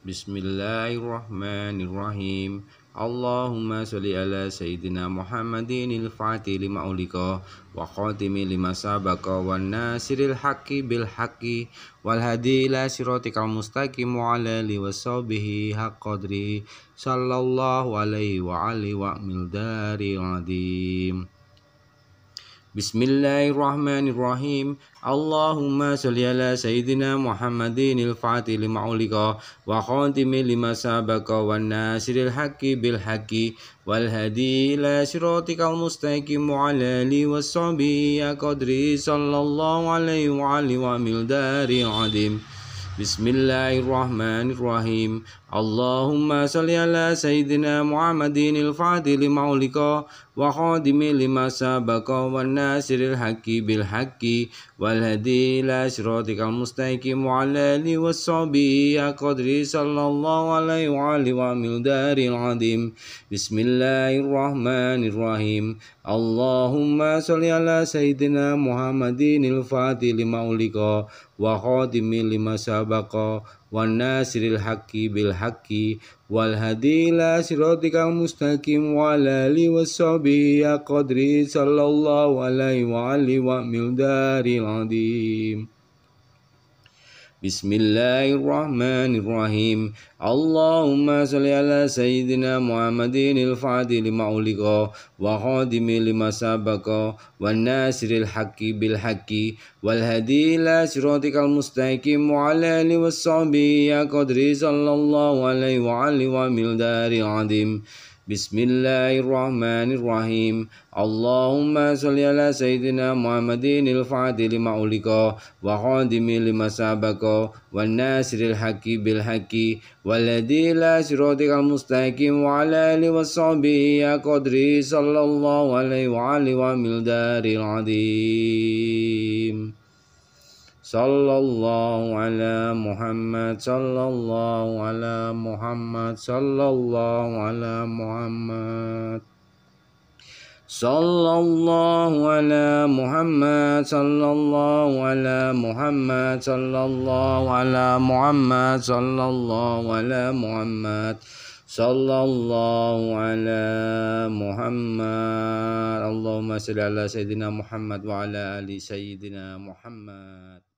بسم الله الرحمن الرحيم اللهم صل على سيدنا محمد الفاتح لما أولك وخاتم لما سبق والناصر الحق بالحق والهدي إلى صراطك المستقيم وعلى آله وصحبه حق قدره صلى الله عليه وعلى وأمل دار عظيم بسم الله الرحمن الرحيم اللهم صل على سيدنا محمد الفاتح لما أولك وخاتم لما سبق والناصر الحق بالحق والهدي إلى صراطك المستقيم وعلى آله وصحبه قدري صلى الله عليه وعلى دار عظيم بسم الله الرحمن الرحيم اللهم صل على سيدنا محمد الفاضل مولك وخادم لما سبق والناصر الحق بالحق والهدي إلى صراطك المستقيم وعلى آله وصحبه يا قدري صلى الله عليه وعلى الدار العظيم بسم الله الرحمن الرحيم اللهم صل على سيدنا محمد الفاضل مولك وخادم لما سبق سبق والناصر الحق بالحق والهدي إلى صراطك المستقيم وعلى آله وصحبه يا قدري صلى الله عليه وعلى ومقدار العظيم بسم الله الرحمن الرحيم اللهم صل على سيدنا محمد الفاتح لما أولقه وخادم لما سبقه والناصر الحق بالحق والهدي إلى صراطك المستقيم وعلى آله وصحبه يا قدري صلى الله عليه وعلى ومقدار العظيم بسم الله الرحمن الرحيم اللهم صل على سيدنا محمد الفاتح لما أغلق وخادم لما سبق والناصر الحق بالحق والذي لا صراطك المستقيم وعلى آله وصحبه يا قدري صلى الله عليه وعلى دار العظيم صلى الله على محمد صلى الله على محمد صلى الله على محمد صلى الله على محمد صلى الله على محمد صلى الله على محمد صلى الله على محمد صلى الله على محمد اللهم صل على سيدنا محمد وعلى ال سيدنا محمد